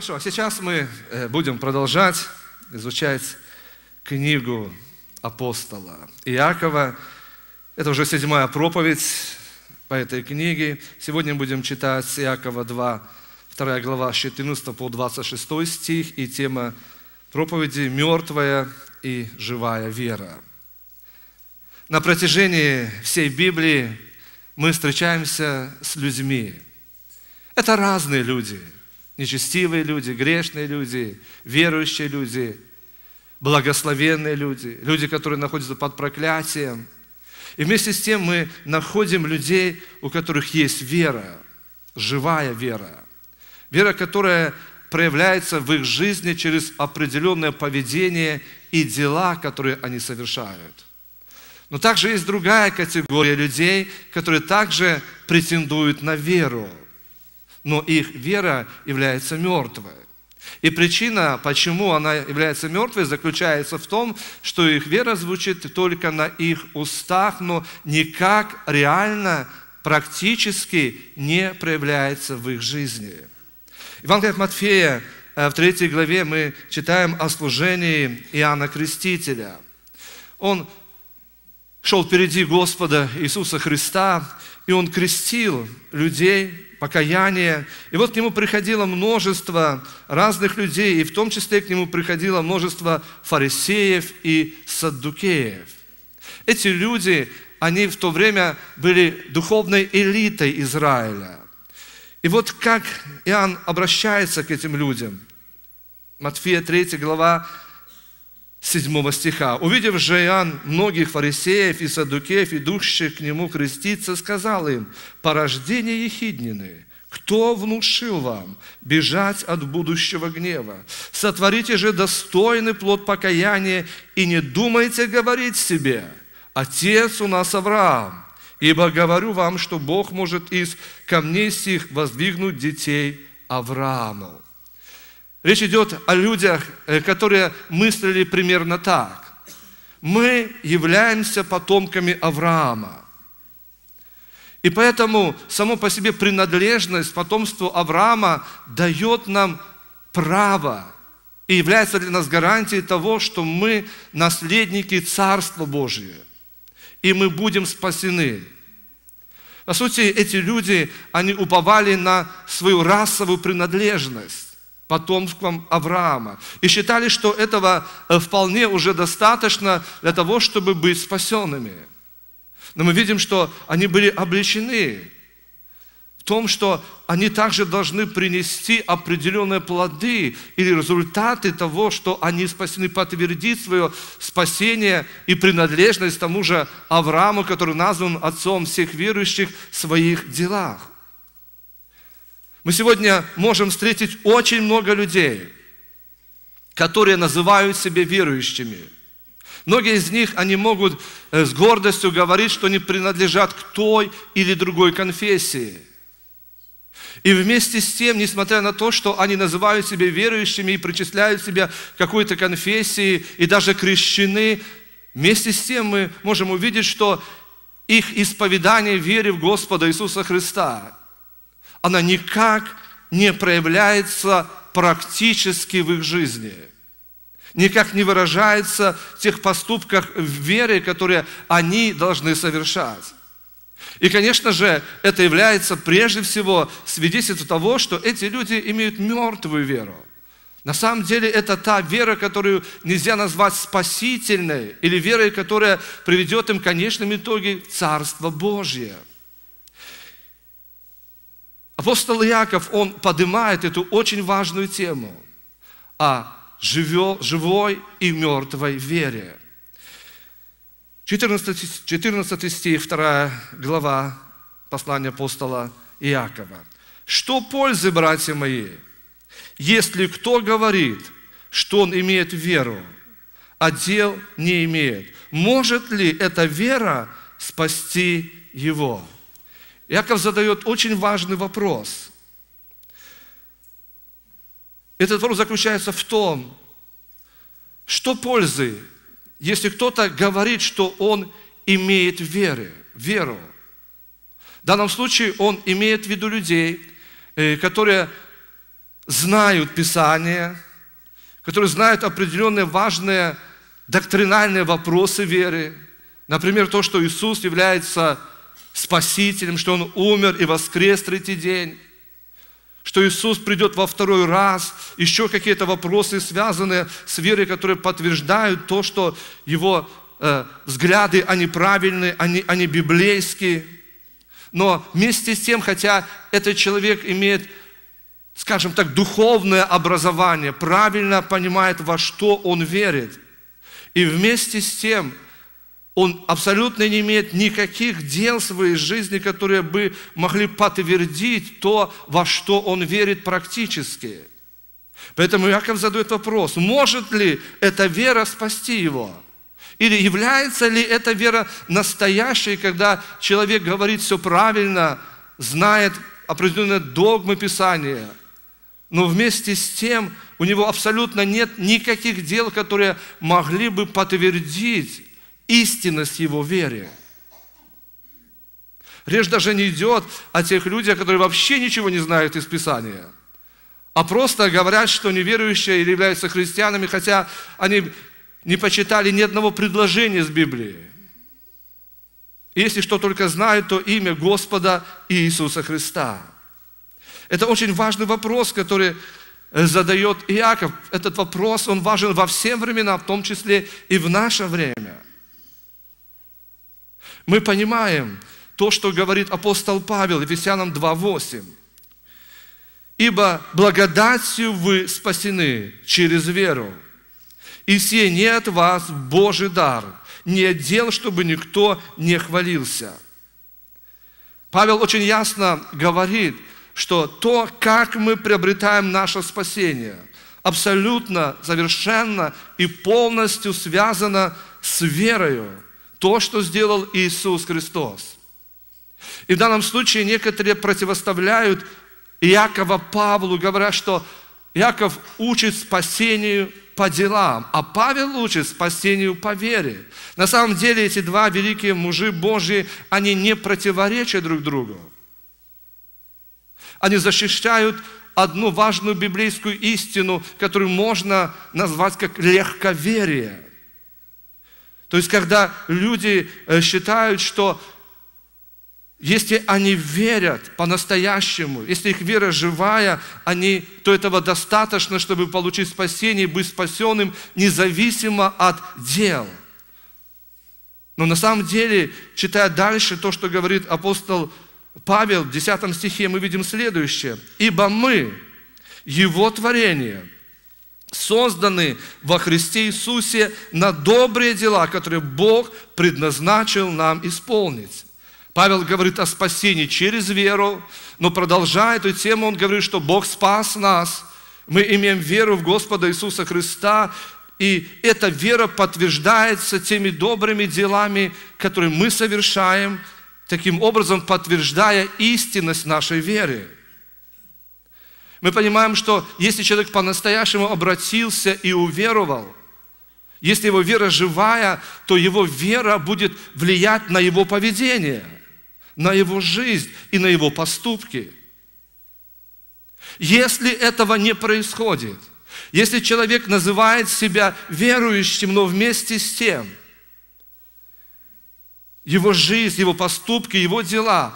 Хорошо, а сейчас мы э, будем продолжать изучать книгу апостола Иакова. Это уже седьмая проповедь по этой книге. Сегодня будем читать Иакова 2, 2 глава, 14 по 26 стих и тема проповеди «Мертвая и живая вера». На протяжении всей Библии мы встречаемся с людьми. Это разные люди – нечестивые люди, грешные люди, верующие люди, благословенные люди, люди, которые находятся под проклятием. И вместе с тем мы находим людей, у которых есть вера, живая вера. Вера, которая проявляется в их жизни через определенное поведение и дела, которые они совершают. Но также есть другая категория людей, которые также претендуют на веру – но их вера является мертвой. И причина, почему она является мертвой, заключается в том, что их вера звучит только на их устах, но никак реально, практически не проявляется в их жизни. Евангелие от Матфея э, в третьей главе мы читаем о служении Иоанна Крестителя. Он шел впереди Господа Иисуса Христа, и он крестил людей, покаяние. И вот к нему приходило множество разных людей, и в том числе к нему приходило множество фарисеев и саддукеев. Эти люди, они в то время были духовной элитой Израиля. И вот как Иоанн обращается к этим людям. Матфея 3 глава 7 стиха. «Увидев же Иоанн многих фарисеев и садукеев, идущих к нему креститься, сказал им, «Порождение ехиднины, кто внушил вам бежать от будущего гнева? Сотворите же достойный плод покаяния и не думайте говорить себе, «Отец у нас Авраам», ибо говорю вам, что Бог может из камней сих воздвигнуть детей Авраамов». Речь идет о людях, э, которые мыслили примерно так. Мы являемся потомками Авраама. И поэтому само по себе принадлежность потомству Авраама дает нам право и является для нас гарантией того, что мы наследники Царства Божьего, и мы будем спасены. По сути, эти люди, они уповали на свою расовую принадлежность потомством Авраама. И считали, что этого э, вполне уже достаточно для того, чтобы быть спасенными. Но мы видим, что они были обличены в том, что они также должны принести определенные плоды или результаты того, что они спасены, подтвердить свое спасение и принадлежность тому же Аврааму, который назван отцом всех верующих в своих делах. Мы сегодня можем встретить очень много людей, которые называют себя верующими. Многие из них, они могут э, с гордостью говорить, что они принадлежат к той или другой конфессии. И вместе с тем, несмотря на то, что они называют себя верующими и причисляют себя какой-то конфессии и даже крещены, вместе с тем мы можем увидеть, что их исповедание веры в Господа Иисуса Христа она никак не проявляется практически в их жизни, никак не выражается в тех поступках в вере, которые они должны совершать. И, конечно же, это является прежде всего свидетельством того, что эти люди имеют мертвую веру. На самом деле это та вера, которую нельзя назвать спасительной, или верой, которая приведет им в конечном итоге Царство Божье – Апостол Иаков, он поднимает эту очень важную тему о живой и мертвой вере. 14, 14 стих, 2 глава послания апостола Иакова. «Что пользы, братья мои, если кто говорит, что он имеет веру, а дел не имеет? Может ли эта вера спасти его?» Яков задает очень важный вопрос. Этот вопрос заключается в том, что пользы, если кто-то говорит, что он имеет веры, веру. В данном случае он имеет в виду людей, э, которые знают Писание, которые знают определенные важные доктринальные вопросы веры. Например, то, что Иисус является Спасителем, что Он умер и воскрес третий день, что Иисус придет во второй раз, еще какие-то вопросы, связанные с верой, которые подтверждают то, что Его э, взгляды, они правильные, они, они библейские. Но вместе с тем, хотя этот человек имеет скажем так, духовное образование, правильно понимает, во что он верит. И вместе с тем он абсолютно не имеет никаких дел в своей жизни, которые бы могли подтвердить то, во что он верит практически. Поэтому Иаков задает вопрос, может ли эта вера спасти его? Или является ли эта вера настоящей, когда человек говорит все правильно, знает определенные догмы Писания, но вместе с тем у него абсолютно нет никаких дел, которые могли бы подтвердить истинность его вере. Речь даже не идет о тех людях, которые вообще ничего не знают из Писания, а просто говорят, что неверующие или являются христианами, хотя они не почитали ни одного предложения с Библии. Если что только знают, то имя Господа Иисуса Христа. Это очень важный вопрос, который э, задает Иаков. Этот вопрос, он важен во все времена, в том числе и в наше время – мы понимаем то, что говорит апостол Павел, Ефесянам 2.8. «Ибо благодатью вы спасены через веру, и все не от вас Божий дар, не от дел, чтобы никто не хвалился». Павел очень ясно говорит, что то, как мы приобретаем наше спасение, абсолютно, совершенно и полностью связано с верою – то, что сделал Иисус Христос. И в данном случае некоторые противоставляют Иакова Павлу, говоря, что Иаков учит спасению по делам, а Павел учит спасению по вере. На самом деле эти два великие мужи Божьи, они не противоречат друг другу. Они защищают одну важную библейскую истину, которую можно назвать как легковерие – то есть, когда люди э, считают, что если они верят по-настоящему, если их вера живая, они, то этого достаточно, чтобы получить спасение и быть спасенным независимо от дел. Но на самом деле, читая дальше то, что говорит апостол Павел в 10 стихе, мы видим следующее. «Ибо мы, Его творение – созданы во Христе Иисусе на добрые дела, которые Бог предназначил нам исполнить. Павел говорит о спасении через веру, но продолжая эту тему, он говорит, что Бог спас нас. Мы имеем веру в Господа Иисуса Христа, и эта вера подтверждается теми добрыми делами, которые мы совершаем, таким образом подтверждая истинность нашей веры. Мы понимаем, что если человек по-настоящему обратился и уверовал, если его вера живая, то его вера будет влиять на его поведение, на его жизнь и на его поступки. Если этого не происходит, если человек называет себя верующим, но вместе с тем – его жизнь, его поступки, его дела,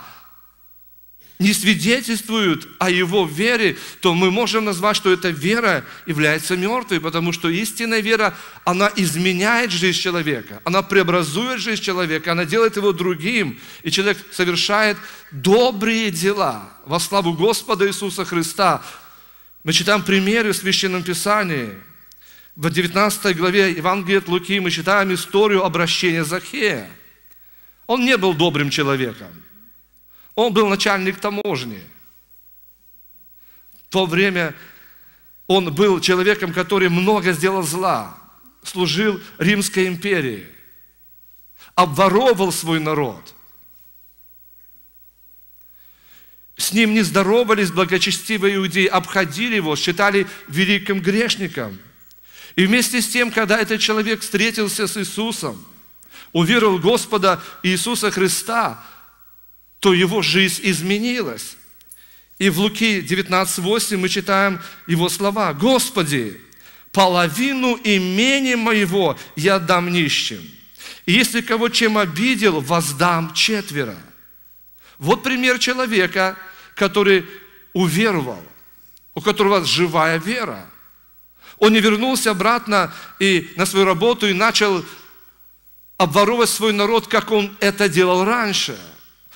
не свидетельствуют о его вере, то мы можем назвать, что эта вера является мертвой, потому что истинная вера, она изменяет жизнь человека, она преобразует жизнь человека, она делает его другим, и человек совершает добрые дела во славу Господа Иисуса Христа. Мы читаем примеры в Священном Писании. В 19 главе Евангелия от Луки мы читаем историю обращения Захея. Он не был добрым человеком – он был начальник таможни. В то время он был человеком, который много сделал зла, служил Римской империи, обворовал свой народ. С ним не здоровались благочестивые иудеи, обходили его, считали великим грешником. И вместе с тем, когда этот человек встретился с Иисусом, уверовал Господа Иисуса Христа – то его жизнь изменилась. И в Луки 19.8 мы читаем его слова. «Господи, половину имени моего я дам нищим, и если кого чем обидел, воздам четверо». Вот пример человека, который уверовал, у которого живая вера. Он не вернулся обратно и на свою работу и начал обворовывать свой народ, как он это делал раньше –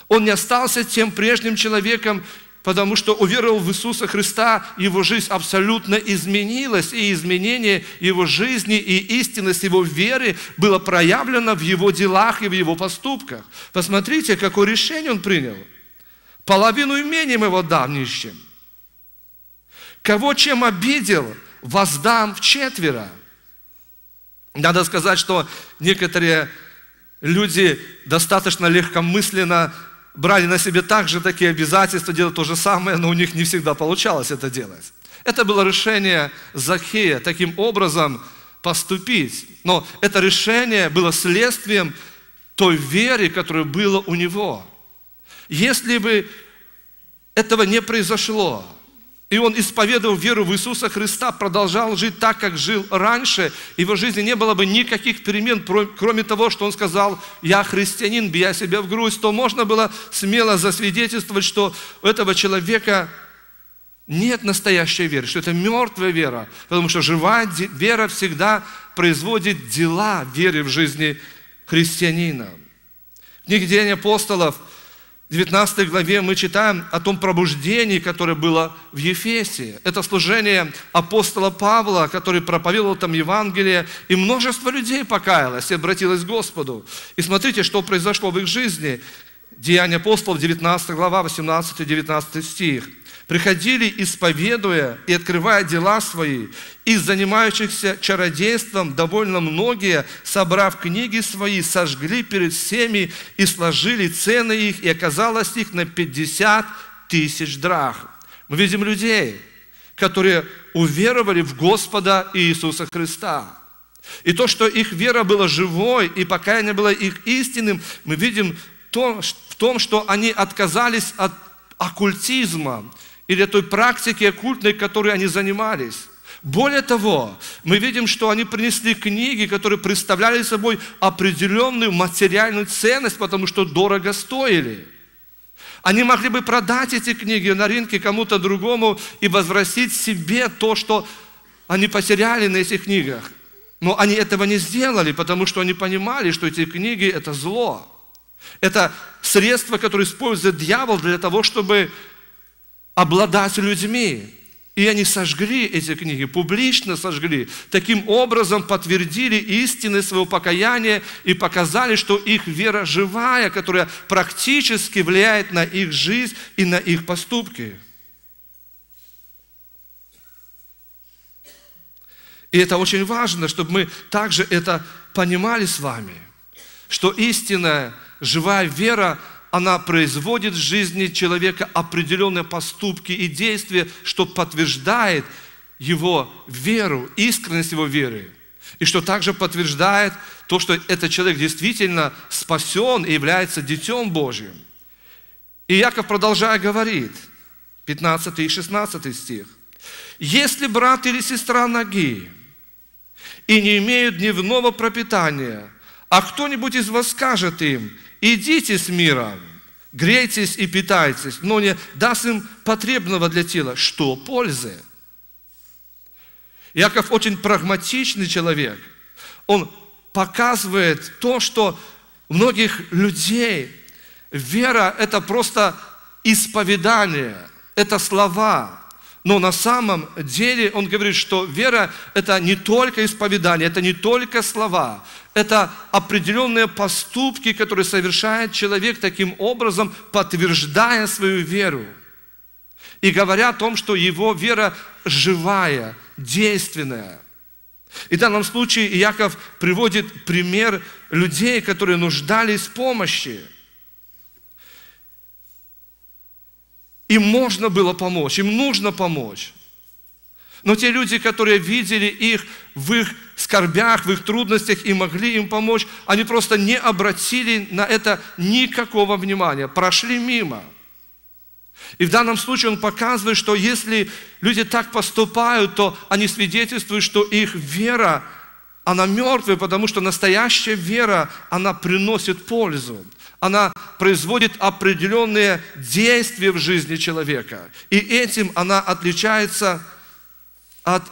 он не остался тем прежним человеком, потому что уверовал в Иисуса Христа, его жизнь абсолютно изменилась, и изменение его жизни и истинность его веры было проявлено в его делах и в его поступках. Посмотрите, какое решение он принял. Половину имением его дам нищим. Кого чем обидел, воздам в четверо. Надо сказать, что некоторые люди достаточно легкомысленно брали на себе также такие обязательства, делать то же самое, но у них не всегда получалось это делать. Это было решение Захея таким образом поступить. Но это решение было следствием той веры, которая была у него. Если бы этого не произошло, и он исповедовал веру в Иисуса Христа, продолжал жить так, как жил раньше. И в его жизни не было бы никаких перемен, кроме того, что он сказал, я христианин, бия себя в грудь, то можно было смело засвидетельствовать, что у этого человека нет настоящей веры, что это мертвая вера, потому что живая вера всегда производит дела веры в жизни христианина. В книге «День апостолов» 19 главе мы читаем о том пробуждении, которое было в Ефесе. Это служение апостола Павла, который проповедовал там Евангелие, и множество людей покаялось и обратилось к Господу. И смотрите, что произошло в их жизни. Деяния апостолов, 19 глава, 18-19 стих приходили, исповедуя и открывая дела свои, и занимающихся чародейством довольно многие, собрав книги свои, сожгли перед всеми и сложили цены их, и оказалось их на 50 тысяч драхм. Мы видим людей, которые уверовали в Господа Иисуса Христа. И то, что их вера была живой, и покаяние было их истинным, мы видим в том, что они отказались от оккультизма или той практики оккультной, которой они занимались. Более того, мы видим, что они принесли книги, которые представляли собой определенную материальную ценность, потому что дорого стоили. Они могли бы продать эти книги на рынке кому-то другому и возвратить себе то, что они потеряли на этих книгах. Но они этого не сделали, потому что они понимали, что эти книги – это зло. Это средство, которое использует дьявол для того, чтобы обладать людьми. И они сожгли эти книги, публично сожгли. Таким образом подтвердили истины своего покаяния и показали, что их вера живая, которая практически влияет на их жизнь и на их поступки. И это очень важно, чтобы мы также это понимали с вами, что истинная живая вера – она производит в жизни человека определенные поступки и действия, что подтверждает его веру, искренность его веры. И что также подтверждает то, что этот человек действительно спасен и является детем Божьим. И Яков, продолжая, говорит, 15 и 16 стих, «Если брат или сестра ноги и не имеют дневного пропитания, а кто-нибудь из вас скажет им – идите с миром, грейтесь и питайтесь, но не даст им потребного для тела. Что пользы? Яков очень прагматичный человек. Он показывает то, что многих людей вера – это просто исповедание, это слова. Но на самом деле он говорит, что вера – это не только исповедание, это не только слова, это определенные поступки, которые совершает человек таким образом, подтверждая свою веру. И говоря о том, что его вера живая, действенная. И в данном случае Иаков приводит пример людей, которые нуждались в помощи. Им можно было помочь, им нужно помочь. Но те люди, которые видели их в их скорбях, в их трудностях и могли им помочь, они просто не обратили на это никакого внимания, прошли мимо. И в данном случае он показывает, что если люди так поступают, то они свидетельствуют, что их вера, она мертвая, потому что настоящая вера, она приносит пользу она производит определенные действия в жизни человека. И этим она отличается от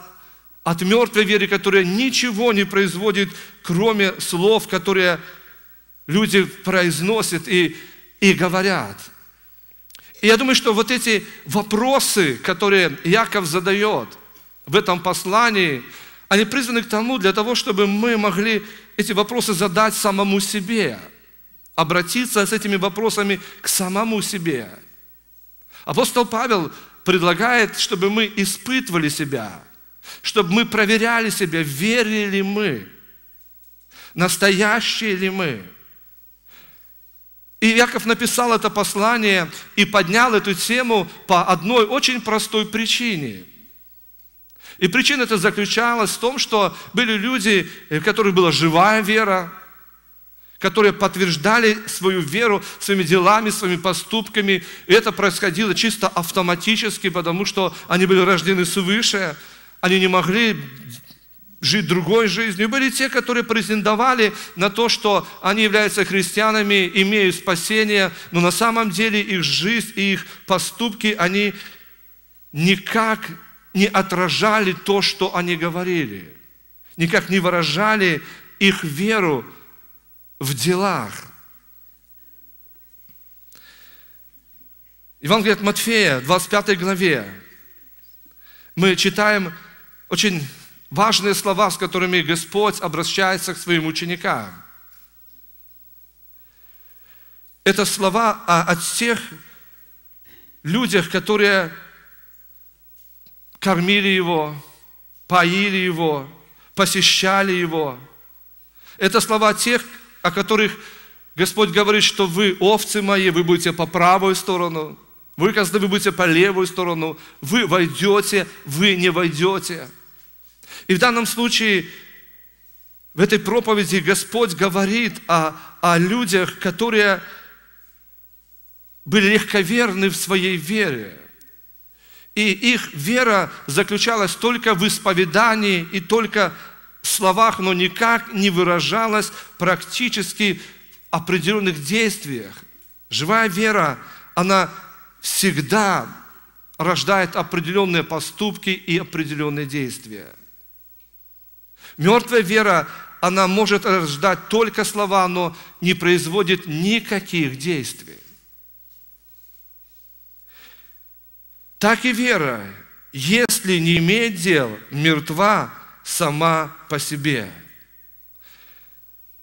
от мертвой веры, которая ничего не производит, кроме слов, которые люди произносят и, и говорят. И я думаю, что вот эти вопросы, которые Яков задает в этом послании, они призваны к тому, для того, чтобы мы могли эти вопросы задать самому себе, обратиться с этими вопросами к самому себе. Апостол Павел предлагает, чтобы мы испытывали себя – чтобы мы проверяли себя, верили мы, настоящие ли мы. И Яков написал это послание и поднял эту тему по одной очень простой причине. И причина это заключалась в том, что были люди, у которых была живая вера, которые подтверждали свою веру своими делами, своими поступками. И это происходило чисто автоматически, потому что они были рождены свыше, они не могли жить другой жизнью. Были те, которые претендовали на то, что они являются христианами, имеют спасение, но на самом деле их жизнь и их поступки, они никак не отражали то, что они говорили, никак не выражали их веру в делах. Евангелие от Матфея, 25 главе, мы читаем очень важные слова, с которыми Господь обращается к своим ученикам. Это слова от тех людях, которые кормили Его, поили Его, посещали Его. Это слова тех, о которых Господь говорит, что вы овцы мои, вы будете по правую сторону, вы, когда вы будете по левую сторону, вы войдете, вы не войдете – и в данном случае в этой проповеди Господь говорит о, о людях, которые были легковерны в своей вере. И их вера заключалась только в исповедании и только в словах, но никак не выражалась практически в определенных действиях. Живая вера, она всегда рождает определенные поступки и определенные действия – Мертвая вера, она может рождать только слова, но не производит никаких действий. Так и вера, если не имеет дел, мертва сама по себе.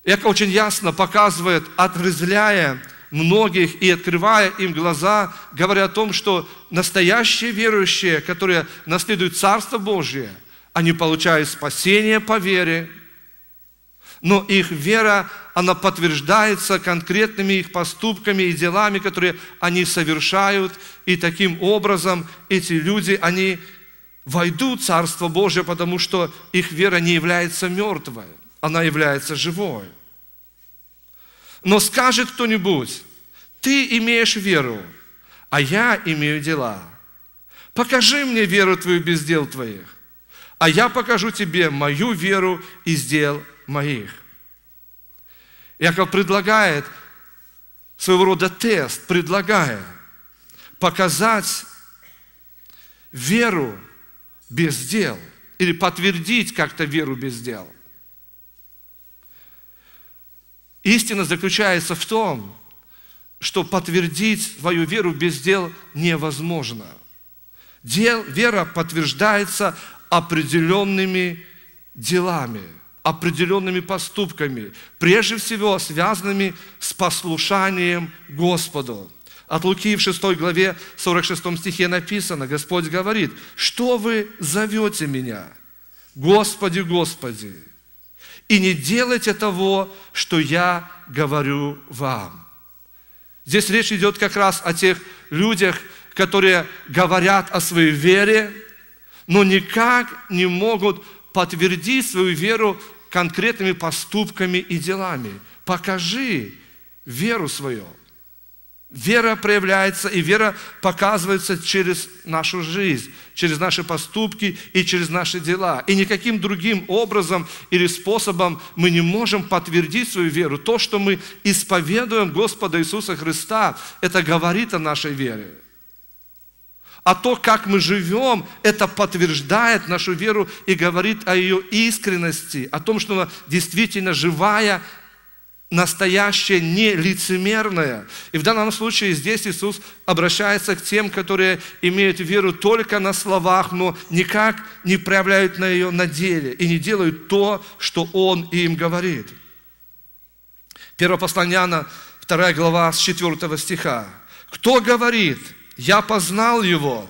Это очень ясно показывает, отрезвляя многих и открывая им глаза, говоря о том, что настоящие верующие, которые наследуют Царство Божие – они получают спасение по вере, но их вера, она подтверждается конкретными их поступками и делами, которые они совершают, и таким образом эти люди, они войдут в Царство Божие, потому что их вера не является мертвой, она является живой. Но скажет кто-нибудь, ты имеешь веру, а я имею дела. Покажи мне веру твою без дел твоих а я покажу тебе мою веру из дел моих. Яков предлагает своего рода тест, предлагая показать веру без дел или подтвердить как-то веру без дел. Истина заключается в том, что подтвердить свою веру без дел невозможно. Дел, вера подтверждается определенными делами, определенными поступками, прежде всего связанными с послушанием Господу. От Луки в 6 главе 46 стихе написано, Господь говорит, «Что вы зовете меня, Господи, Господи, и не делайте того, что я говорю вам». Здесь речь идет как раз о тех людях, которые говорят о своей вере, но никак не могут подтвердить свою веру конкретными поступками и делами. Покажи веру свою. Вера проявляется, и вера показывается через нашу жизнь, через наши поступки и через наши дела. И никаким другим образом или способом мы не можем подтвердить свою веру. То, что мы исповедуем Господа Иисуса Христа, это говорит о нашей вере. А то, как мы живем, это подтверждает нашу веру и говорит о ее искренности, о том, что она действительно живая, настоящая, не лицемерная. И в данном случае здесь Иисус обращается к тем, которые имеют веру только на словах, но никак не проявляют на ее на деле и не делают то, что Он им говорит. Первое послание Иоанна, 2 глава с 4 стиха. «Кто говорит, я познал его,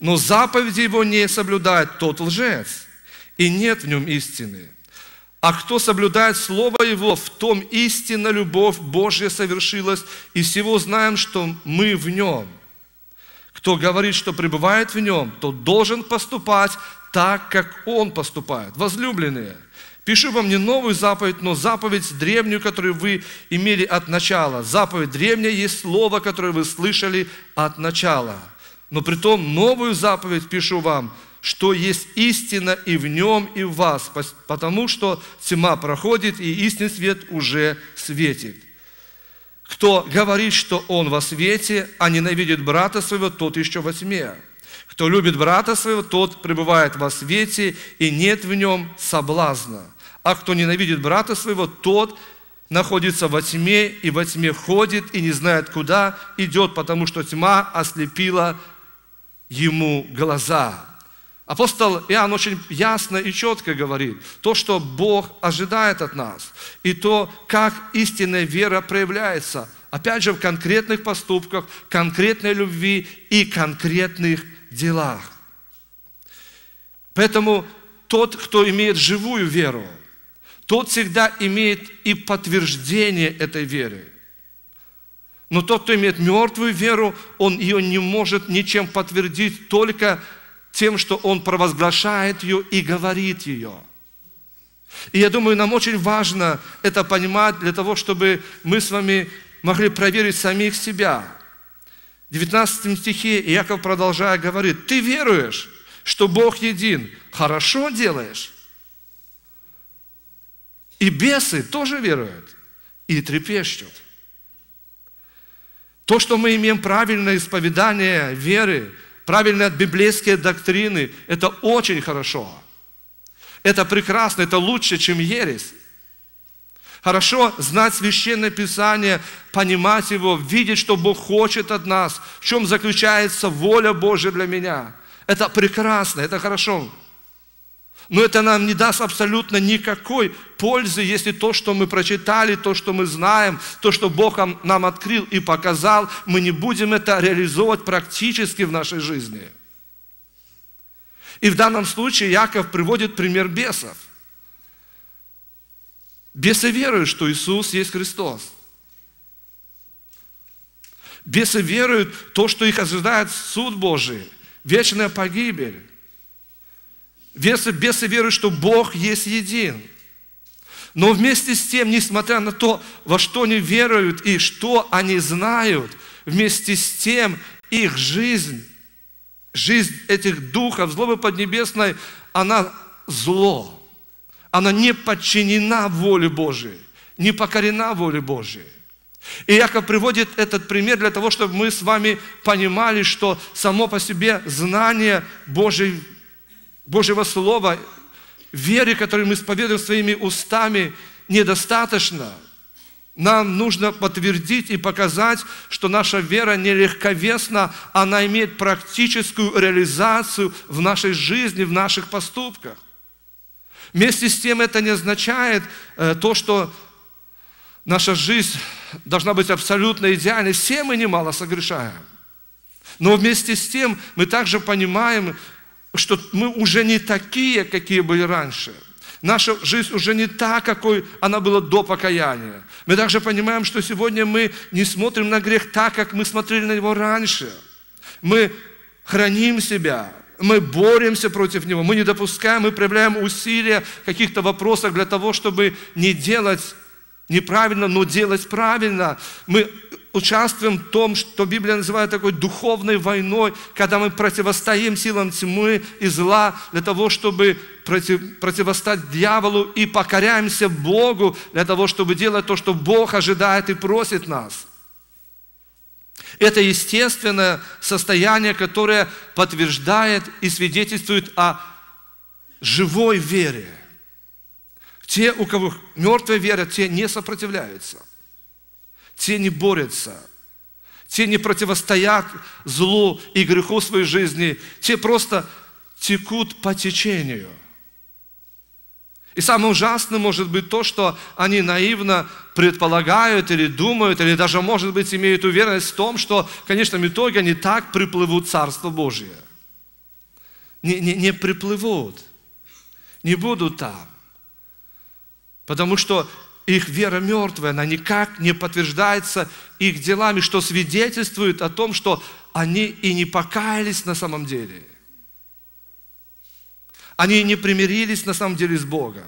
но заповеди его не соблюдает тот лжец, и нет в нем истины. А кто соблюдает Слово Его, в том истинно любовь Божья совершилась, и всего знаем, что мы в Нем. Кто говорит, что пребывает в Нем, то должен поступать так, как Он поступает. Возлюбленные – Пишу вам не новую заповедь, но заповедь древнюю, которую вы имели от начала. Заповедь древняя есть слово, которое вы слышали от начала. Но при том новую заповедь пишу вам, что есть истина и в нем, и в вас, потому что тьма проходит, и истинный свет уже светит. Кто говорит, что он во свете, а ненавидит брата своего, тот еще во тьме. Кто любит брата своего, тот пребывает во свете, и нет в нем соблазна. А кто ненавидит брата своего, тот находится во тьме, и во тьме ходит, и не знает, куда идет, потому что тьма ослепила ему глаза. Апостол Иоанн очень ясно и четко говорит то, что Бог ожидает от нас, и то, как истинная вера проявляется, опять же, в конкретных поступках, конкретной любви и конкретных делах. Поэтому тот, кто имеет живую веру – тот всегда имеет и подтверждение этой веры. Но тот, кто имеет мертвую веру, он ее не может ничем подтвердить, только тем, что он провозглашает ее и говорит ее. И я думаю, нам очень важно это понимать для того, чтобы мы с вами могли проверить самих себя. В 19 стихе Иаков, продолжая, говорит, «Ты веруешь, что Бог един, хорошо делаешь». И бесы тоже веруют и трепещут. То, что мы имеем правильное исповедание веры, правильные библейские доктрины, это очень хорошо. Это прекрасно, это лучше, чем ересь. Хорошо знать Священное Писание, понимать его, видеть, что Бог хочет от нас, в чем заключается воля Божья для меня. Это прекрасно, это хорошо. Но это нам не даст абсолютно никакой пользы, если то, что мы прочитали, то, что мы знаем, то, что Бог нам открыл и показал, мы не будем это реализовывать практически в нашей жизни. И в данном случае Яков приводит пример бесов. Бесы веруют, что Иисус есть Христос. Бесы веруют в то, что их ожидает суд Божий, вечная погибель. Бесы, бесы веруют, что Бог есть един. Но вместе с тем, несмотря на то, во что они веруют и что они знают, вместе с тем их жизнь, жизнь этих духов, злобы поднебесной, она зло. Она не подчинена воле Божией, не покорена воле Божией. И Яков приводит этот пример для того, чтобы мы с вами понимали, что само по себе знание Божьей Божьего Слова, веры, которую мы исповедуем своими устами, недостаточно. Нам нужно подтвердить и показать, что наша вера не легковесна, она имеет практическую реализацию в нашей жизни, в наших поступках. Вместе с тем это не означает э, то, что наша жизнь должна быть абсолютно идеальной. Все мы немало согрешаем. Но вместе с тем мы также понимаем, что мы уже не такие, какие были раньше. Наша жизнь уже не та, какой она была до покаяния. Мы также понимаем, что сегодня мы не смотрим на грех так, как мы смотрели на него раньше. Мы храним себя, мы боремся против него, мы не допускаем, мы проявляем усилия в каких-то вопросах для того, чтобы не делать неправильно, но делать правильно. Мы участвуем в том, что Библия называет такой духовной войной, когда мы противостоим силам тьмы и зла для того, чтобы против, противостать дьяволу и покоряемся Богу для того, чтобы делать то, что Бог ожидает и просит нас. Это естественное состояние, которое подтверждает и свидетельствует о живой вере. Те, у кого мертвая вера, те не сопротивляются – те не борются, те не противостоят злу и греху своей жизни, те просто текут по течению. И самое ужасное может быть то, что они наивно предполагают или думают, или даже, может быть, имеют уверенность в том, что, конечно, в итоге они так приплывут в Царство Божие. Не, не, не приплывут, не будут там. Потому что их вера мертвая, она никак не подтверждается их делами, что свидетельствует о том, что они и не покаялись на самом деле. Они и не примирились на самом деле с Богом.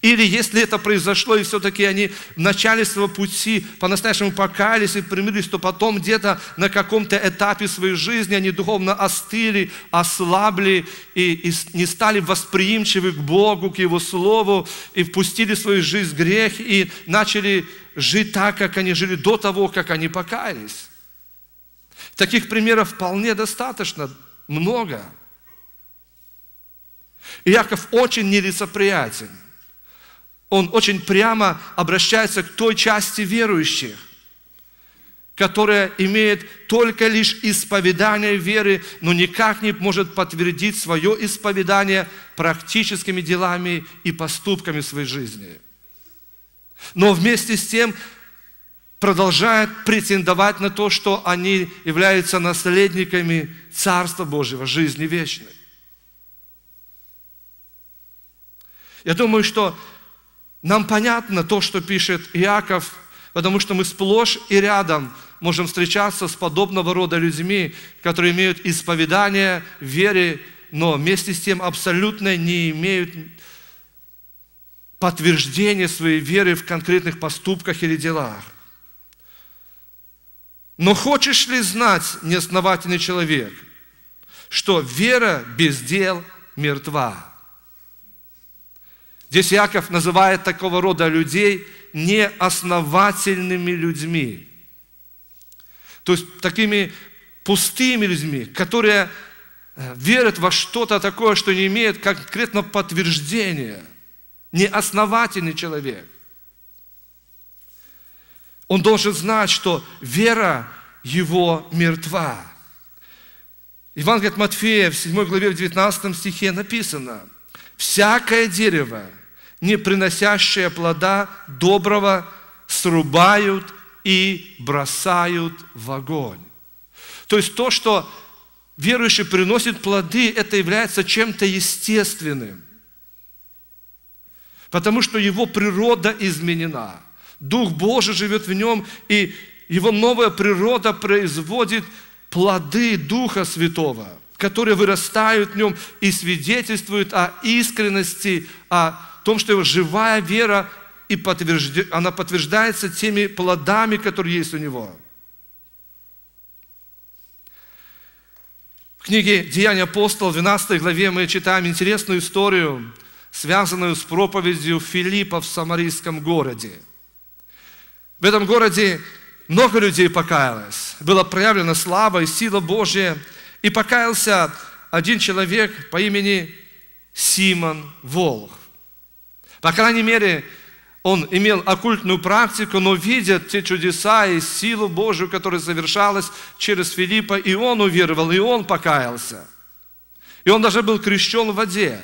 Или если это произошло, и все-таки они в начале своего пути по-настоящему покаялись и примирились, то потом где-то на каком-то этапе своей жизни они духовно остыли, ослабли и, и не стали восприимчивы к Богу, к Его Слову, и впустили в свою жизнь грех, и начали жить так, как они жили до того, как они покаялись. Таких примеров вполне достаточно, много. Иаков очень нелицеприятен – он очень прямо обращается к той части верующих, которая имеет только лишь исповедание веры, но никак не может подтвердить свое исповедание практическими делами и поступками своей жизни. Но вместе с тем продолжает претендовать на то, что они являются наследниками Царства Божьего, жизни вечной. Я думаю, что нам понятно то, что пишет Иаков, потому что мы сплошь и рядом можем встречаться с подобного рода людьми, которые имеют исповедание веры, но вместе с тем абсолютно не имеют подтверждения своей веры в конкретных поступках или делах. Но хочешь ли знать, неосновательный человек, что вера без дел мертва? Здесь Яков называет такого рода людей неосновательными людьми. То есть такими пустыми людьми, которые э, верят во что-то такое, что не имеет конкретно подтверждения. Неосновательный человек. Он должен знать, что вера его мертва. Иван говорит Матфея в 7 главе в 19 стихе написано, «Всякое дерево, не приносящие плода доброго, срубают и бросают в огонь. То есть то, что верующий приносит плоды, это является чем-то естественным. Потому что его природа изменена. Дух Божий живет в нем, и его новая природа производит плоды Духа Святого, которые вырастают в нем и свидетельствуют о искренности, о в том, что его живая вера, и подтвержд... она подтверждается теми плодами, которые есть у него. В книге «Деяния апостола» в 12 главе мы читаем интересную историю, связанную с проповедью Филиппа в Самарийском городе. В этом городе много людей покаялось. Была проявлена слава и сила Божья. И покаялся один человек по имени Симон Волх. По крайней мере, он имел оккультную практику, но видя те чудеса и силу Божию, которая завершалась через Филиппа, и он уверовал, и он покаялся. И он даже был крещен в воде.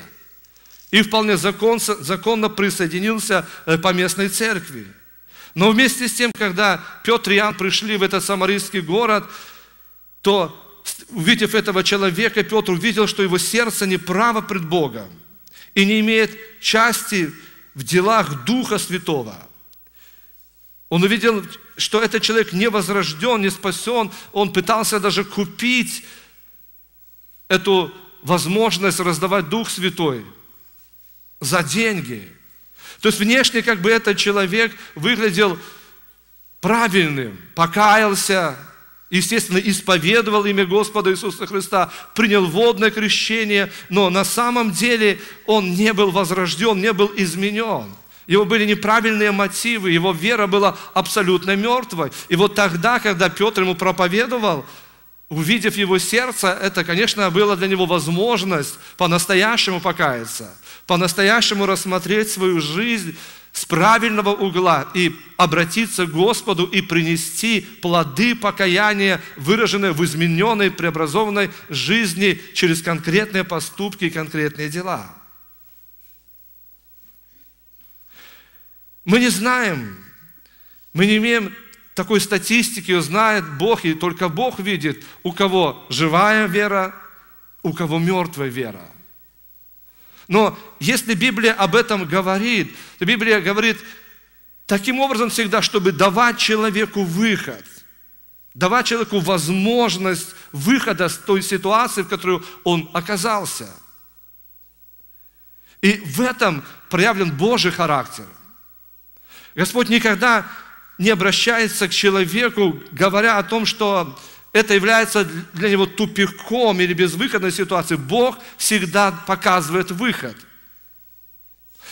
И вполне закон, законно присоединился э, по местной церкви. Но вместе с тем, когда Петр и Иоанн пришли в этот самарийский город, то, увидев этого человека, Петр увидел, что его сердце неправо пред Богом и не имеет части в делах Духа Святого. Он увидел, что этот человек не возрожден, не спасен. Он пытался даже купить эту возможность раздавать Дух Святой за деньги. То есть внешне как бы этот человек выглядел правильным, покаялся, естественно, исповедовал имя Господа Иисуса Христа, принял водное крещение, но на самом деле он не был возрожден, не был изменен. Его были неправильные мотивы, его вера была абсолютно мертвой. И вот тогда, когда Петр ему проповедовал, увидев его сердце, это, конечно, было для него возможность по-настоящему покаяться, по-настоящему рассмотреть свою жизнь с правильного угла и обратиться к Господу и принести плоды покаяния, выраженные в измененной, преобразованной жизни через конкретные поступки и конкретные дела. Мы не знаем, мы не имеем такой статистики, ее знает Бог, и только Бог видит, у кого живая вера, у кого мертвая вера – но если Библия об этом говорит, то Библия говорит таким образом всегда, чтобы давать человеку выход, давать человеку возможность выхода с той ситуации, в которой он оказался. И в этом проявлен Божий характер. Господь никогда не обращается к человеку, говоря о том, что это является для него тупиком или безвыходной ситуацией. Бог всегда показывает выход.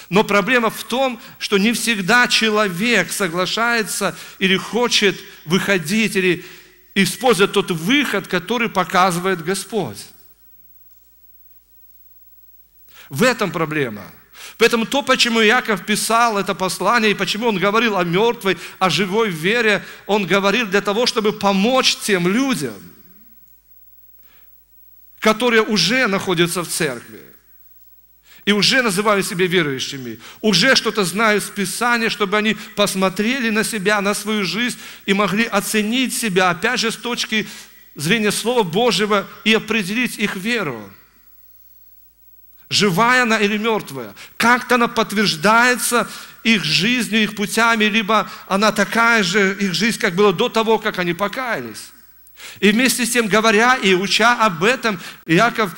Но проблема в том, что не всегда человек соглашается или хочет выходить, или использовать тот выход, который показывает Господь. В этом проблема – Поэтому то, почему Яков писал это послание, и почему он говорил о мертвой, о живой вере, он говорил для того, чтобы помочь тем людям, которые уже находятся в церкви и уже называют себя верующими, уже что-то знают с Писания, чтобы они посмотрели на себя, на свою жизнь и могли оценить себя, опять же, с точки зрения Слова Божьего и определить их веру живая она или мертвая. Как-то она подтверждается их жизнью, их путями, либо она такая же, их жизнь, как была до того, как они покаялись. И вместе с тем, говоря и уча об этом, Иаков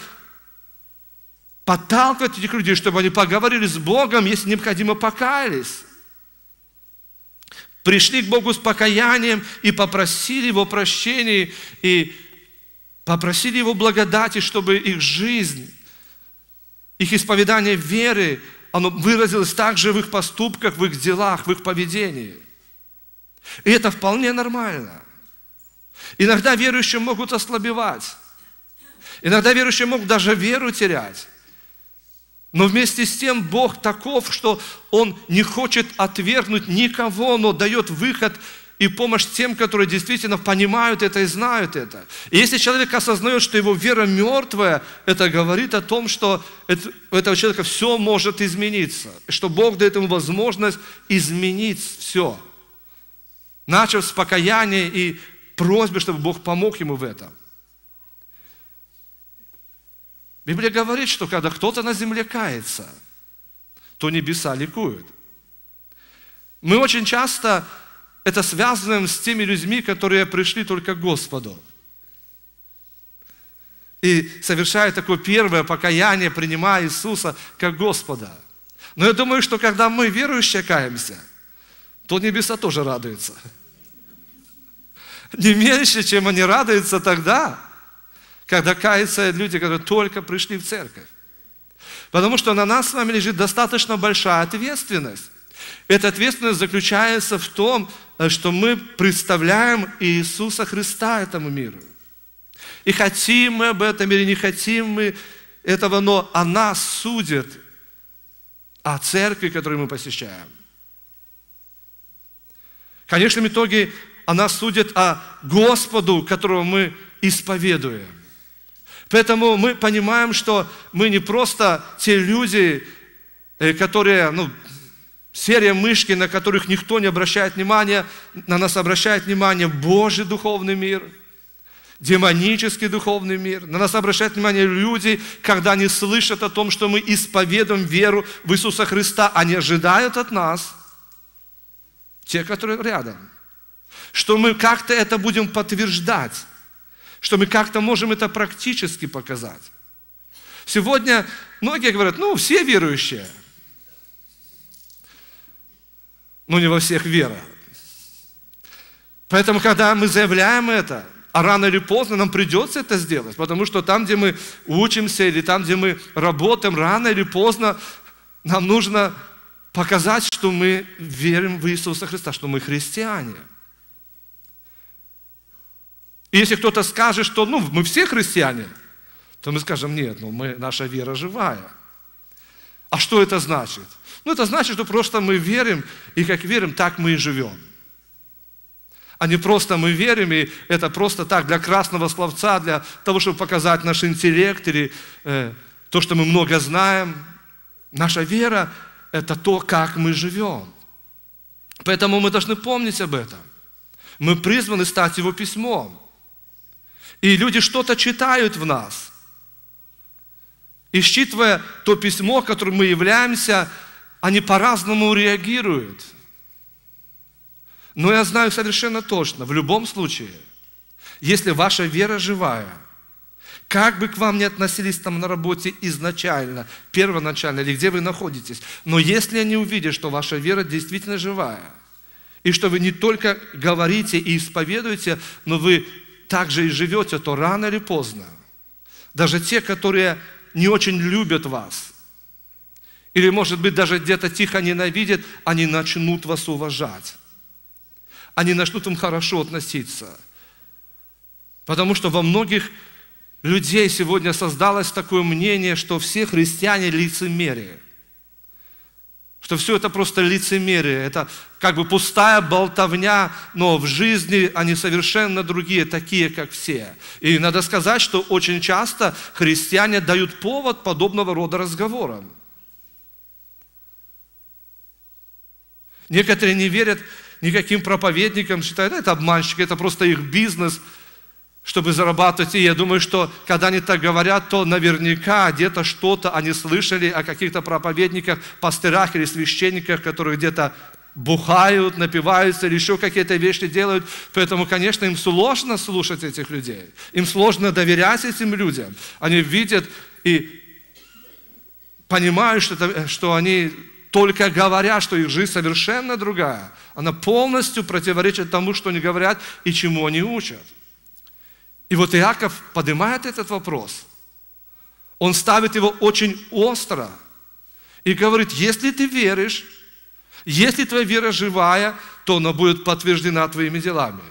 подталкивает этих людей, чтобы они поговорили с Богом, если необходимо покаялись. Пришли к Богу с покаянием и попросили Его прощения, и попросили Его благодати, чтобы их жизнь их исповедание веры, оно выразилось также в их поступках, в их делах, в их поведении. И это вполне нормально. Иногда верующие могут ослабевать. Иногда верующие могут даже веру терять. Но вместе с тем Бог таков, что Он не хочет отвергнуть никого, но дает выход и помощь тем, которые действительно понимают это и знают это. И если человек осознает, что его вера мертвая, это говорит о том, что у этого человека все может измениться, что Бог дает ему возможность изменить все, начав с покаяния и просьбы, чтобы Бог помог ему в этом. Библия говорит, что когда кто-то на земле кается, то небеса ликуют. Мы очень часто это связано с теми людьми, которые пришли только к Господу. И совершают такое первое покаяние, принимая Иисуса как Господа. Но я думаю, что когда мы верующие каемся, то небеса тоже радуются. Не меньше, чем они радуются тогда, когда каются люди, которые только пришли в церковь. Потому что на нас с вами лежит достаточно большая ответственность. Эта ответственность заключается в том, Э, что мы представляем Иисуса Христа этому миру. И хотим мы об этом или не хотим мы этого, но о нас судит, о церкви, которую мы посещаем. В конечном итоге о нас судит о Господу, которого мы исповедуем. Поэтому мы понимаем, что мы не просто те люди, э, которые ну, серия мышки, на которых никто не обращает внимания, на нас обращает внимание Божий духовный мир, демонический духовный мир. На нас обращают внимание люди, когда они слышат о том, что мы исповедуем веру в Иисуса Христа. Они ожидают от нас, те, которые рядом, что мы как-то это будем подтверждать, что мы как-то можем это практически показать. Сегодня многие говорят, ну, все верующие – но ну, не во всех вера. Поэтому, когда мы заявляем это, а рано или поздно нам придется это сделать, потому что там, где мы учимся или там, где мы работаем, рано или поздно нам нужно показать, что мы верим в Иисуса Христа, что мы христиане. И если кто-то скажет, что ну, мы все христиане, то мы скажем, нет, ну, мы, наша вера живая. А что это значит? Ну, это значит, что просто мы верим, и как верим, так мы и живем. А не просто мы верим, и это просто так для красного словца, для того, чтобы показать наш интеллект или э, то, что мы много знаем. Наша вера – это то, как мы живем. Поэтому мы должны помнить об этом. Мы призваны стать Его письмом. И люди что-то читают в нас. И считывая то письмо, которым мы являемся – они по-разному реагируют. Но я знаю совершенно точно, в любом случае, если ваша вера живая, как бы к вам ни относились там на работе изначально, первоначально, или где вы находитесь, но если они увидят, что ваша вера действительно живая, и что вы не только говорите и исповедуете, но вы также и живете, то рано или поздно, даже те, которые не очень любят вас – или, может быть, даже где-то тихо ненавидят, они начнут вас уважать. Они начнут вам хорошо относиться. Потому что во многих людей сегодня создалось такое мнение, что все христиане лицемерие. Что все это просто лицемерие, это как бы пустая болтовня, но в жизни они совершенно другие, такие, как все. И надо сказать, что очень часто христиане дают повод подобного рода разговорам. Некоторые не верят никаким проповедникам, считают, это обманщики, это просто их бизнес, чтобы зарабатывать. И я думаю, что когда они так говорят, то наверняка где-то что-то они слышали о каких-то проповедниках, пастырах или священниках, которые где-то бухают, напиваются или еще какие-то вещи делают. Поэтому, конечно, им сложно слушать этих людей. Им сложно доверять этим людям. Они видят и понимают, что, э, что они только говоря, что их жизнь совершенно другая. Она полностью противоречит тому, что они говорят и чему они учат. И вот Иаков поднимает этот вопрос. Он ставит его очень остро и говорит, если ты веришь, если твоя вера живая, то она будет подтверждена твоими делами.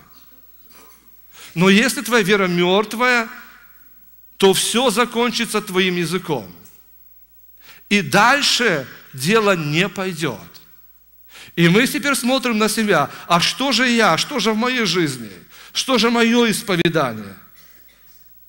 Но если твоя вера мертвая, то все закончится твоим языком. И дальше дело не пойдет. И мы теперь смотрим на себя, а что же я, что же в моей жизни, что же мое исповедание?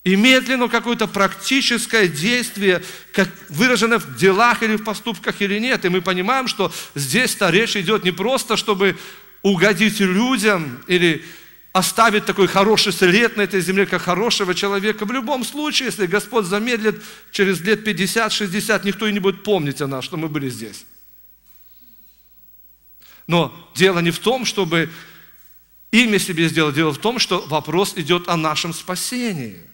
Имеет ли оно какое-то практическое действие, как выражено в делах или в поступках или нет? И мы понимаем, что здесь-то речь идет не просто, чтобы угодить людям или оставит такой хороший след на этой земле, как хорошего человека. В любом случае, если Господь замедлит, через лет 50-60 никто и не будет помнить о нас, что мы были здесь. Но дело не в том, чтобы имя себе сделать, дело в том, что вопрос идет о нашем спасении –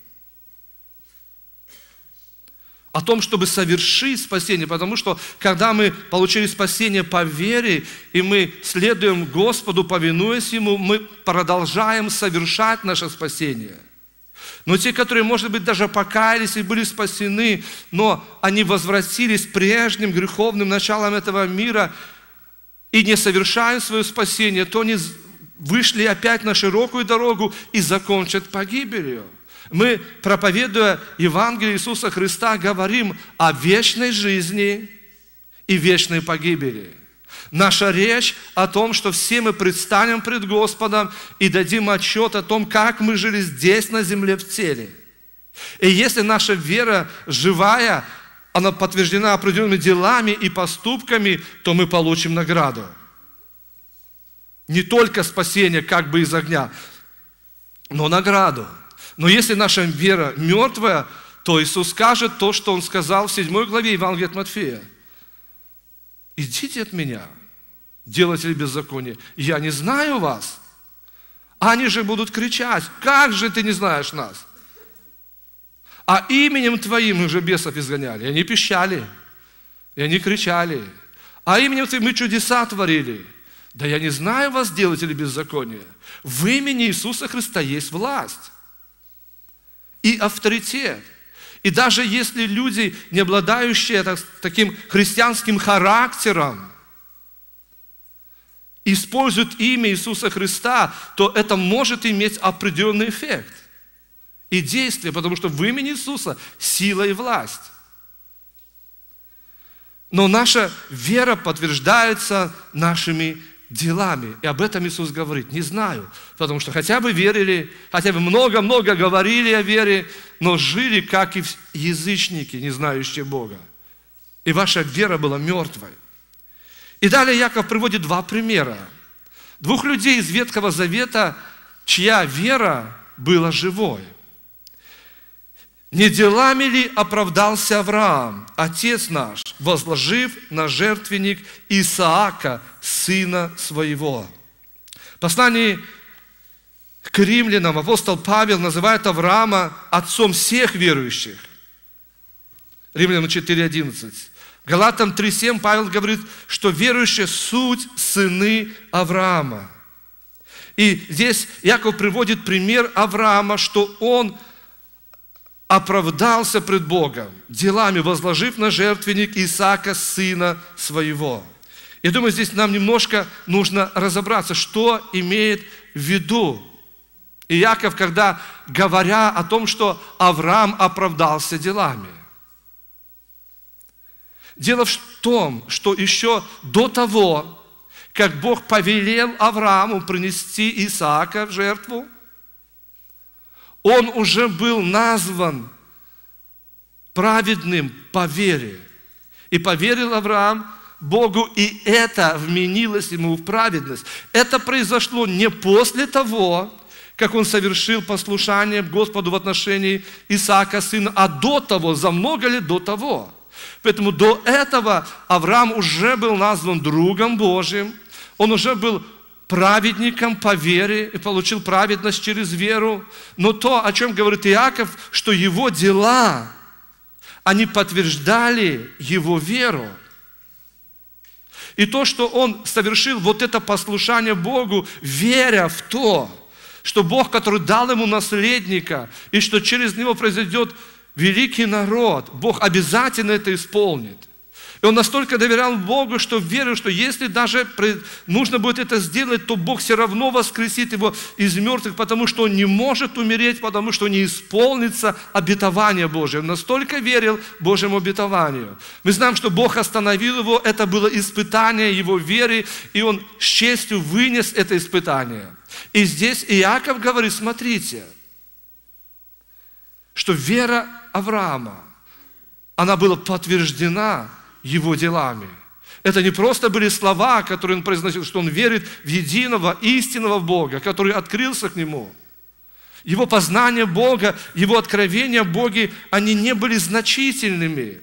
о том, чтобы совершить спасение, потому что когда мы получили спасение по вере, и мы следуем Господу, повинуясь Ему, мы продолжаем совершать наше спасение. Но те, которые, может быть, даже покаялись и были спасены, но они возвратились прежним греховным началом этого мира и не совершают свое спасение, то они вышли опять на широкую дорогу и закончат погибелью мы, проповедуя Евангелие Иисуса Христа, говорим о вечной жизни и вечной погибели. Наша речь о том, что все мы предстанем пред Господом и дадим отчет о том, как мы жили здесь, на земле, в теле. И если наша вера живая, она подтверждена определенными делами и поступками, то мы получим награду. Не только спасение как бы из огня, но награду – но если наша вера мертвая, то Иисус скажет то, что Он сказал в 7 главе Евангелия от Матфея. «Идите от меня, делатели беззакония, я не знаю вас». Они же будут кричать, «Как же ты не знаешь нас?» А именем Твоим мы же бесов изгоняли. И они пищали, и они кричали. А именем Твоим мы чудеса творили. Да я не знаю вас, делатели беззакония. В имени Иисуса Христа есть власть и авторитет. И даже если люди, не обладающие так, таким христианским характером, используют имя Иисуса Христа, то это может иметь определенный эффект и действие, потому что в имени Иисуса сила и власть. Но наша вера подтверждается нашими делами. И об этом Иисус говорит, не знаю, потому что хотя бы верили, хотя бы много-много говорили о вере, но жили, как и язычники, не знающие Бога. И ваша вера была мертвой. И далее Яков приводит два примера. Двух людей из Ветхого Завета, чья вера была живой. Не делами ли оправдался Авраам, отец наш, возложив на жертвенник Исаака, сына своего? Послание к римлянам апостол Павел называет Авраама отцом всех верующих. Римлянам 4.11. Галатам 3.7 Павел говорит, что верующие суть сыны Авраама. И здесь Яков приводит пример Авраама, что он – оправдался пред Богом, делами возложив на жертвенник Исаака, сына своего. Я думаю, здесь нам немножко нужно разобраться, что имеет в виду Иаков, когда говоря о том, что Авраам оправдался делами. Дело в том, что еще до того, как Бог повелел Аврааму принести Исаака в жертву, он уже был назван праведным по вере. И поверил Авраам Богу, и это вменилось ему в праведность. Это произошло не после того, как он совершил послушание Господу в отношении Исаака сына, а до того, за много лет до того. Поэтому до этого Авраам уже был назван другом Божьим, он уже был праведником по вере и получил праведность через веру. Но то, о чем говорит Иаков, что его дела, они подтверждали его веру. И то, что он совершил вот это послушание Богу, веря в то, что Бог, который дал ему наследника, и что через него произойдет великий народ, Бог обязательно это исполнит – и он настолько доверял Богу, что верил, что если даже нужно будет это сделать, то Бог все равно воскресит его из мертвых, потому что он не может умереть, потому что не исполнится обетование Божие. Он настолько верил Божьему обетованию. Мы знаем, что Бог остановил его, это было испытание его веры, и он с честью вынес это испытание. И здесь Иаков говорит, смотрите, что вера Авраама, она была подтверждена его делами. Это не просто были слова, которые он произносил, что он верит в единого, истинного Бога, который открылся к нему. Его познание Бога, его откровения Боги, они не были значительными.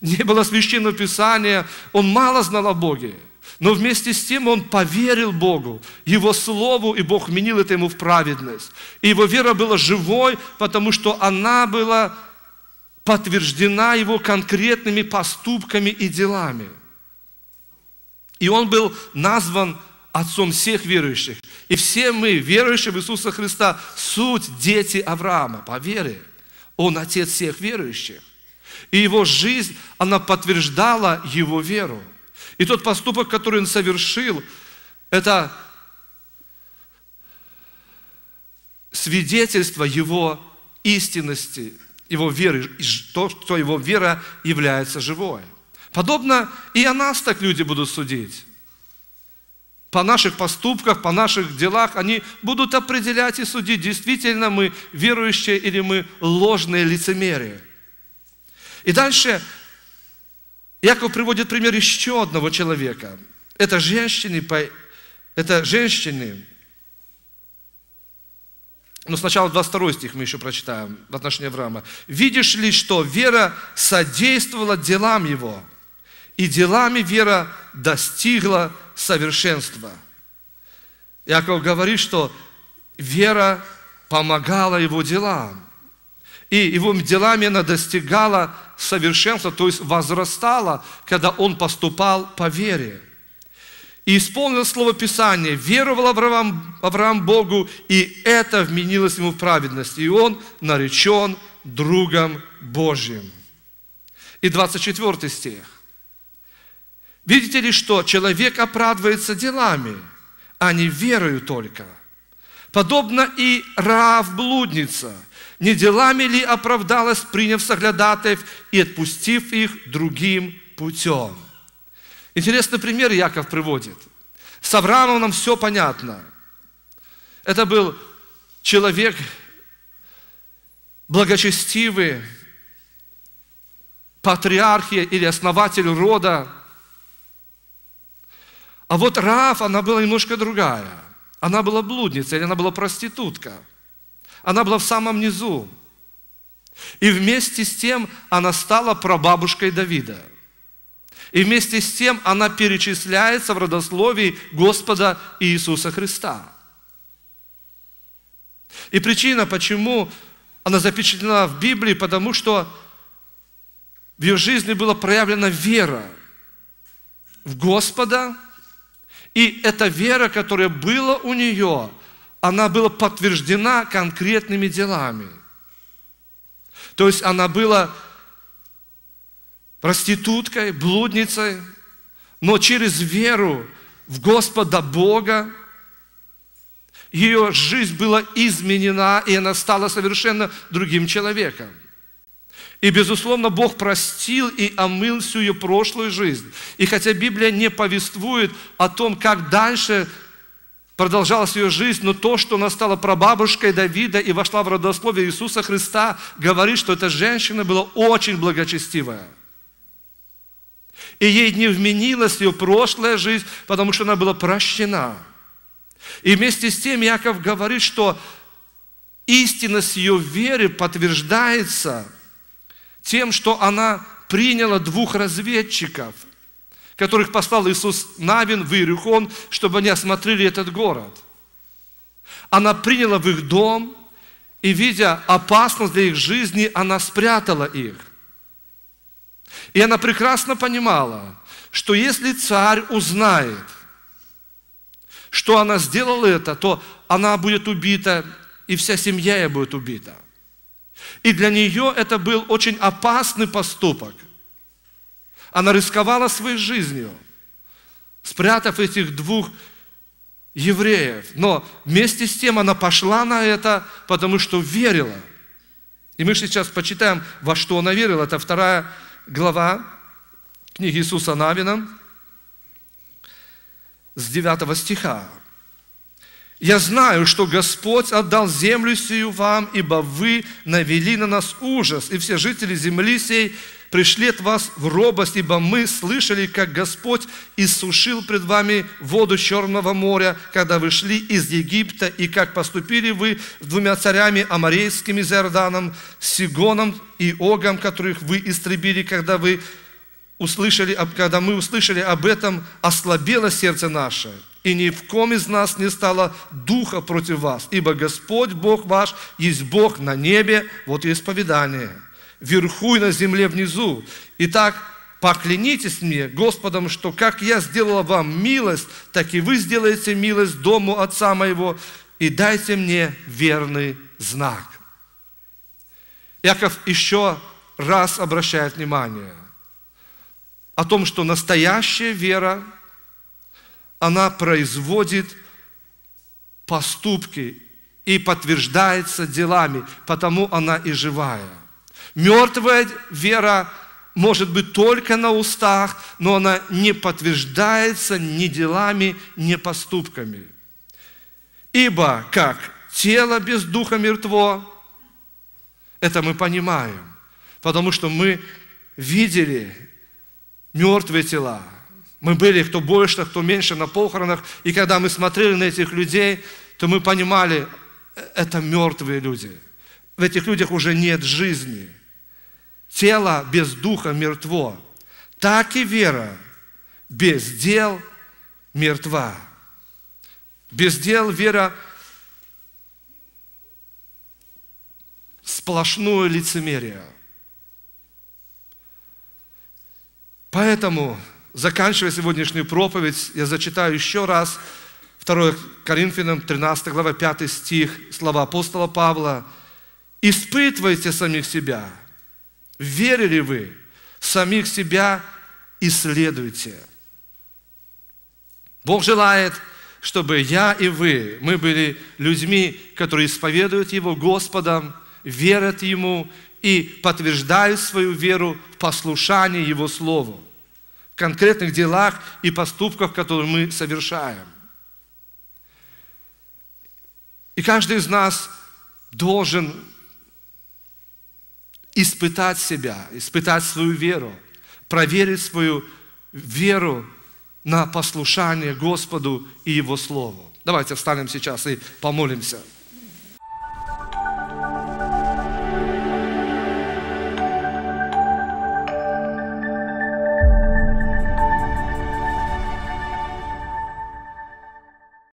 Не было священного писания, он мало знал о Боге. Но вместе с тем он поверил Богу, Его Слову, и Бог менил это ему в праведность. И его вера была живой, потому что она была подтверждена его конкретными поступками и делами. И он был назван отцом всех верующих. И все мы, верующие в Иисуса Христа, суть дети Авраама по вере. Он отец всех верующих. И его жизнь, она подтверждала его веру. И тот поступок, который он совершил, это свидетельство его истинности, его веры, и то, что его вера является живой. Подобно и о нас так люди будут судить. По наших поступках, по наших делах они будут определять и судить, действительно мы верующие или мы ложные лицемерие. И дальше Яков приводит пример еще одного человека. Это женщины, это женщины, но сначала 22 стих мы еще прочитаем в отношении Авраама. «Видишь ли, что вера содействовала делам его, и делами вера достигла совершенства». Яков говорит, что вера помогала его делам. И его делами она достигала совершенства, то есть возрастала, когда он поступал по вере и исполнил слово Писания, веровал Авраам, Авраам Богу, и это вменилось ему в праведность, и он наречен другом Божьим. И 24 стих. Видите ли, что человек оправдывается делами, а не верою только. Подобно и Раав блудница, не делами ли оправдалась, приняв соглядатаев и отпустив их другим путем – Интересный пример Яков приводит. С Авраамом нам все понятно. Это был человек благочестивый, патриархия или основатель рода. А вот Раф она была немножко другая. Она была блудница или она была проститутка. Она была в самом низу. И вместе с тем она стала прабабушкой Давида – и вместе с тем она перечисляется в родословии Господа Иисуса Христа. И причина, почему она запечатлена в Библии, потому что в ее жизни была проявлена вера в Господа, и эта вера, которая была у нее, она была подтверждена конкретными делами. То есть она была проституткой, блудницей, но через веру в Господа Бога ее жизнь была изменена, и она стала совершенно другим человеком. И, безусловно, Бог простил и омыл всю ее прошлую жизнь. И хотя Библия не повествует о том, как дальше продолжалась ее жизнь, но то, что она стала прабабушкой Давида и вошла в родословие Иисуса Христа, говорит, что эта женщина была очень благочестивая – и ей не вменилась ее прошлая жизнь, потому что она была прощена. И вместе с тем Яков говорит, что истинность ее веры подтверждается тем, что она приняла двух разведчиков, которых послал Иисус Навин в Иерихон, чтобы они осмотрели этот город. Она приняла в их дом, и, видя опасность для их жизни, она спрятала их. И она прекрасно понимала, что если царь узнает, что она сделала это, то она будет убита, и вся семья ее будет убита. И для нее это был очень опасный поступок. Она рисковала своей жизнью, спрятав этих двух евреев. Но вместе с тем она пошла на это, потому что верила. И мы сейчас почитаем, во что она верила. Это вторая глава книги Иисуса Навина с 9 стиха. Я знаю, что Господь отдал землю сию вам, ибо вы навели на нас ужас, и все жители земли сей пришли от вас в робость, ибо мы слышали, как Господь иссушил пред вами воду Черного моря, когда вы шли из Египта, и как поступили вы с двумя царями Амарейским Зерданом, Сигоном и Огом, которых вы истребили, когда вы услышали, когда мы услышали об этом, ослабело сердце наше – и ни в ком из нас не стало духа против вас, ибо Господь Бог ваш есть Бог на небе, вот и исповедание, вверху и на земле внизу. Итак, поклянитесь мне Господом, что как я сделала вам милость, так и вы сделаете милость дому отца моего, и дайте мне верный знак. Яков еще раз обращает внимание о том, что настоящая вера – она производит поступки и подтверждается делами, потому она и живая. Мертвая вера может быть только на устах, но она не подтверждается ни делами, ни поступками. Ибо как тело без духа мертво, это мы понимаем, потому что мы видели мертвые тела – мы были кто больше, кто меньше на похоронах, и когда мы смотрели на этих людей, то мы понимали, э, это мертвые люди. В этих людях уже нет жизни. Тело без духа мертво. Так и вера без дел мертва. Без дел вера сплошное лицемерие. Поэтому Заканчивая сегодняшнюю проповедь, я зачитаю еще раз 2 Коринфянам 13 глава 5 стих, слова апостола Павла. «Испытывайте самих себя, верили вы, самих себя исследуйте». Бог желает, чтобы я и вы, мы были людьми, которые исповедуют Его Господом, верят Ему и подтверждают свою веру в послушании Его Слову конкретных делах и поступках, которые мы совершаем. И каждый из нас должен испытать себя, испытать свою веру, проверить свою веру на послушание Господу и Его Слову. Давайте встанем сейчас и помолимся.